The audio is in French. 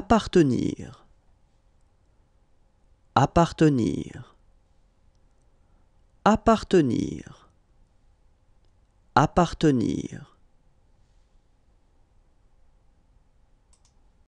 appartenir, appartenir, appartenir, appartenir.